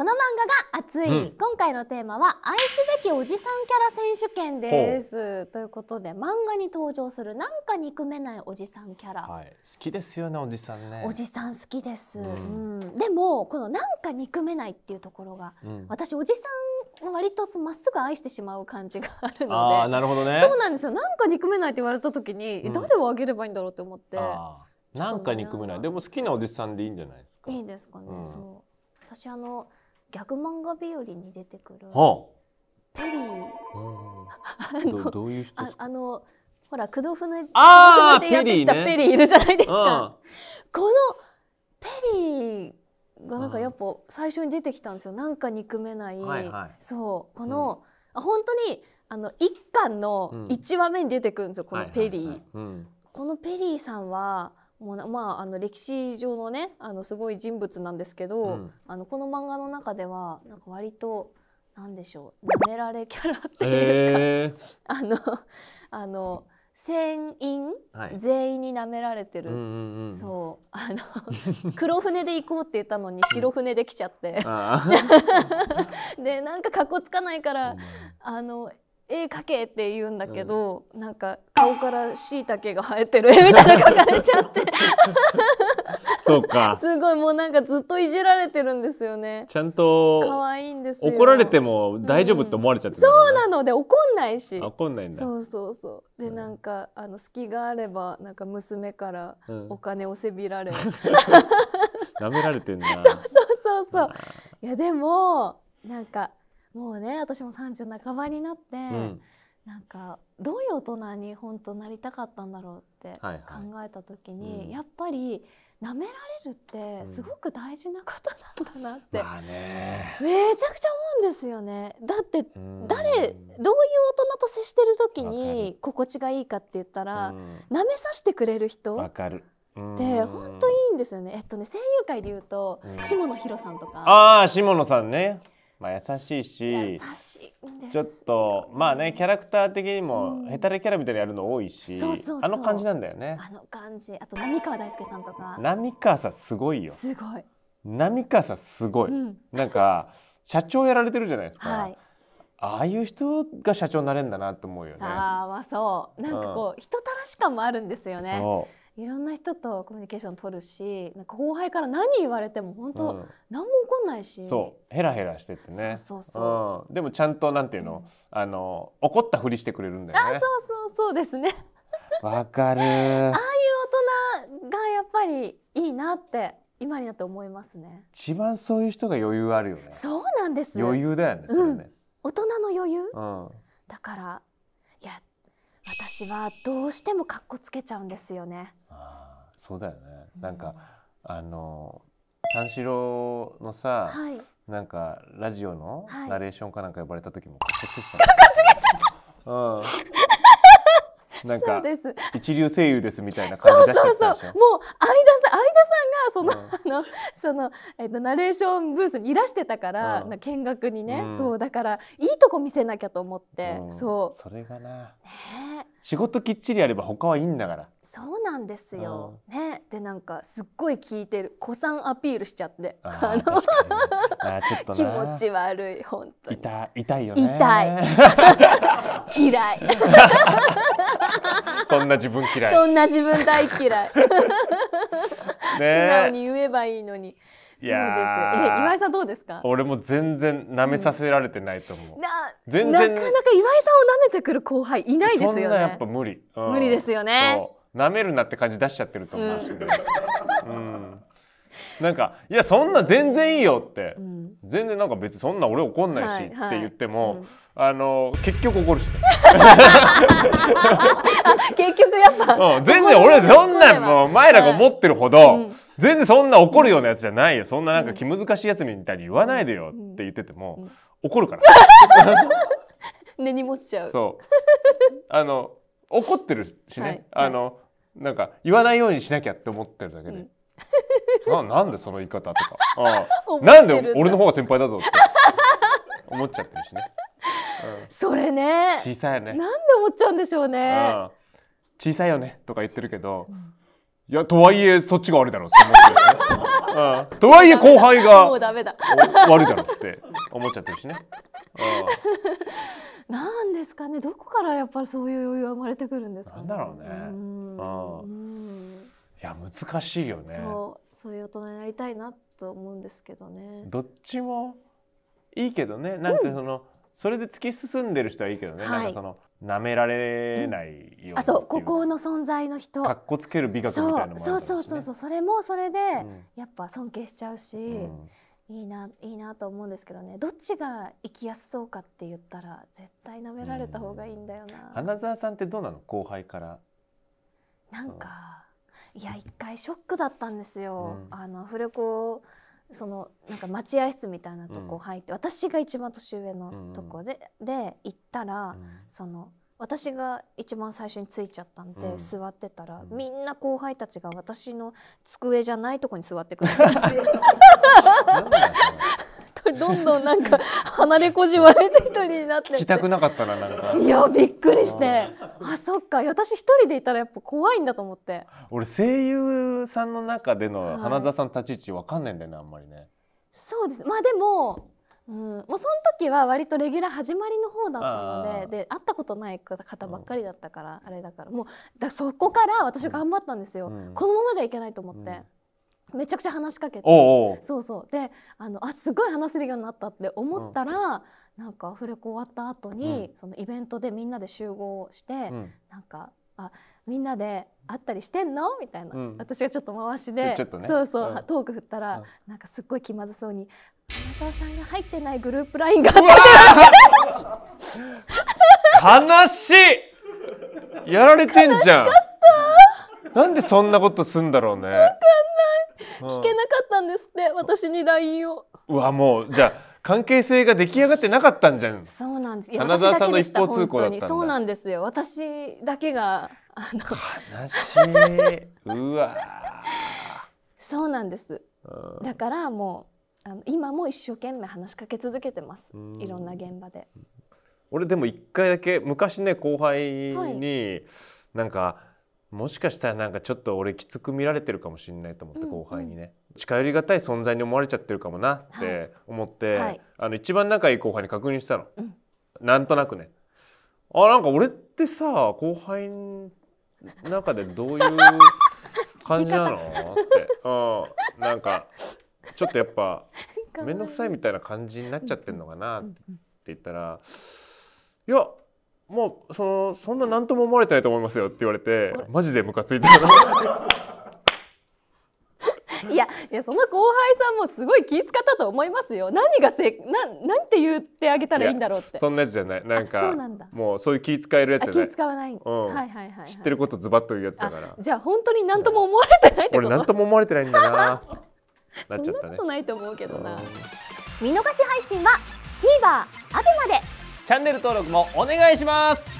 この漫画が熱い、うん、今回のテーマは愛すべきおじさんキャラ選手権ですということで漫画に登場するなんか憎めないおじさんキャラ、はい、好きですよねおじさんねおじさん好きです、うん、うん、でもこのなんか憎めないっていうところが、うん、私おじさん割とまっすぐ愛してしまう感じがあるのでなるほどねそうなんですよなんか憎めないって言われた時に、誰をあげればいいんだろうって思ってなんか憎めないでも好きなおじさんでいいんじゃないですかいいですかね、そう私あのギャグ漫画日和に出てくる、はあ、ペリーどどういう人あのほら工藤船あ工やってきたペリーいるじゃないですか、ね、このペリーがなんかやっぱ最初に出てきたんですよなんか憎めない、はいはい、そうこの、うん、本当にあの一巻の一話目に出てくるんですよ、このペリー、このペリーさんはもうまあ、あの歴史上のねあのすごい人物なんですけど、うん、あのこの漫画の中ではなんか割と何でしょうなめられキャラっていうか、えー、あのあの船員、はい、全員になめられてる、そうあの 黒船で行こうって言ったのに白船で来ちゃって でなんかかっこつかないから、あの絵描けって言うんだけど、うん、なんか顔からしいたけが生えてる絵 みたいな描かれちゃって そうか すごいもうなんかずっといじられてるんですよねちゃんと可愛いんです怒られても大丈夫って思われちゃって、ねうん、そうなので怒んないし怒んないんだそうそうそうで、うん、なんかあの隙があればなんか娘からお金をせびられ、なめられてんなそうそうそうそういやでもなんかもうね私も30半ばになって、うん、なんかどういう大人に本当なりたかったんだろうって考えた時に、はいはいうん、やっぱり舐められるってすごく大事なことなんだなって、うんまあ、ねめちゃくちゃ思うんですよね。だって誰どういう大人と接してる時に心地がいいかって言ったら、うん、舐めさせてくれる人わかるで本当いいんですよね。えっとね声優界で言うと、下野紘さんとかああ下野さんねまあ、優しいしちょっとまあねキャラクター的にもヘタレキャラみたいにやるの多いし、あの感じなんだよねあの感じあと浪川大輔さんとか浪川さんすごいよすごい浪川さんすごい、うん、なんか社長やられてるじゃないですか、はい、ああいう人が社長になれんだなと思うよねああまあそうなんかこう、人たらし感もあるんですよねそういろんな人とコミュニケーション取るしなんか後輩から何言われても本当、うん、何も起こんないしそうヘラヘラしててねそうそう、うん、でもちゃんとなんていうのうん、あの怒ったふりしてくれるんだよねあそうそうそうですねわかる ああいう大人がやっぱりいいなって今になって思いますね一番そういう人が余裕あるよねそうなんです余裕だよねそれね、大人の余裕、だからいや私はどうしてもかっこつけちゃうんですよねそうだよね、うん、なんかあの三四郎のさ、はい、なんかラジオのナレーションかなんか呼ばれた時も かっこつけてた、ね、かっこつけちゃった、うんなんか一流声優ですみたいな感じ出しちゃったでしそうそうそうもう相田さん相田さんがその、うん、あのそのえっ、ー、とナレーションブースにいらしてたから、うん、な見学にね、うん、そうだからいいとこ見せなきゃと思って、そうそれがな、ね、仕事きっちりやれば他はいいんだからそうなんですよ、ねでなんかすっごい聞いてる子さんアピールしちゃってあの気持ち悪い本当に痛痛いよね痛い 嫌いそんな自分嫌いそんな自分大嫌い素直に言えばいいのにそうです。え、岩井さんどうですか。俺も全然舐めさせられてないと思う。うん、な、全然なかなか岩井さんを舐めてくる後輩いないですよね。やっぱ無理、うん。無理ですよね。なめるなって感じ出しちゃってると思うんですけど、うん、なんか「いやそんな全然いいよ」って、うん、全然なんか別にそんな俺怒んないしって言っても、はいはい、あの結局怒るし、ね、結局やっぱ、うん、全然俺そんなもう前らが思ってるほど、全然そんな怒るようなやつじゃないよそんななんか気難しいやつみたいに言わないでよって言ってても、怒るから。根に持っちゃう。そうあの怒ってるしね、はい、あの、はい、なんか言わないようにしなきゃって思ってるだけで、うん、ななんでその言い方とかあ なんで俺の方が先輩だぞって 思っちゃってるしね、うん、それね小さいよねなんで思っちゃうんでしょうね小さいよねとか言ってるけど、うん、いやとはいえそっちが悪いだろうって思ってる、ああとはいえ後輩がもうダメだ悪いだろうって思っちゃってるしね。あなんですかねどこからやっぱりそういう余裕は生まれてくるんですか、ね、なんだろうね。うんうん、いや難しいよね。そうそういう大人になりたいなと思うんですけどね。どっちもいいけどねなんてその、うんそれで突き進んでる人はいいけどね、はい、なんかその舐められないようなそう孤高の存在の人かっこつける美学みたいなのも、ね、そうそうそうそうそれもそれで、やっぱ尊敬しちゃうし、うん、いいないいなと思うんですけどねどっちが生きやすそうかって言ったら絶対舐められた方がいいんだよな、うん、アナさんってどうなの後輩からなんかいや一回ショックだったんですよ、うん、あの古子そのなんか待合室みたいなとこ入って、うん、私が一番年上のとこで、うん、で行ったら、うん、その私が一番最初に着いちゃったんで、座ってたら、みんな後輩たちが私の机じゃないとこに座ってください。どんどんなんか離れ小じわれて一人になって聞きたくなかったななんかいやびっくりしてあそっか私一人でいたらやっぱ怖いんだと思って俺声優さんの中での花澤さん立ち位置わかんないんだよねあんまりねそうですまあでもうん、もうその時は割とレギュラー始まりの方だったのでで会ったことない方ばっかりだったから、うん、あれだからもうだそこから私頑張ったんですよ、うん、このままじゃいけないと思って、めちゃくちゃ話しかけてそうそうであのあすごい話せるようになったって思ったら、うん、なんかアフレコ終わった後に、うん、そのイベントでみんなで集合して、うん、なんかあみんなで会ったりしてんのみたいな、うん、私がちょっと回しで、ね、そうそう、うん、トーク振ったら、うん、なんかすっごい気まずそうに「花澤さんが入ってないグループラインがあった」悲しいやられてんじゃんなんでそんなことすんだろうね。聞けなかったんですって私に LINE をうわもうじゃあ関係性が出来上がってなかったんじゃんそうなんです花澤さんの一方通行だったんだそうなんですよ私だけがあの悲しいうわ そうなんですだからもうあの今も一生懸命話しかけ続けてますいろんな現場で俺でも一回だけ昔ね後輩に、はい、なんかもしかしたらなんかちょっと俺きつく見られてるかもしれないと思って、後輩にね近寄りがたい存在に思われちゃってるかもなって思って、はいはい、あの一番仲いい後輩に確認したの、うん、なんとなくねあなんか俺ってさ後輩の中でどういう 感じなのって、あなんかちょっとやっぱ面倒 くさいみたいな感じになっちゃってんのかなって言ったら「いやもうそのそんな何とも思われてないと思いますよって言われてマジでムカついた いやいやその後輩さんもすごい気使ったと思いますよ何がせななんて言ってあげたらいいんだろうってそんなやつじゃないなんかもうそういう気使えるやつじゃない気使わない、ん、はいはいはい、知ってることズバッと言うやつだからじゃあ本当に何とも思われてないってこと、ん、俺何とも思われてないんだな なちっね、そんなことないと思うけどな見逃し配信は TVer、アベまでチャンネル登録もお願いします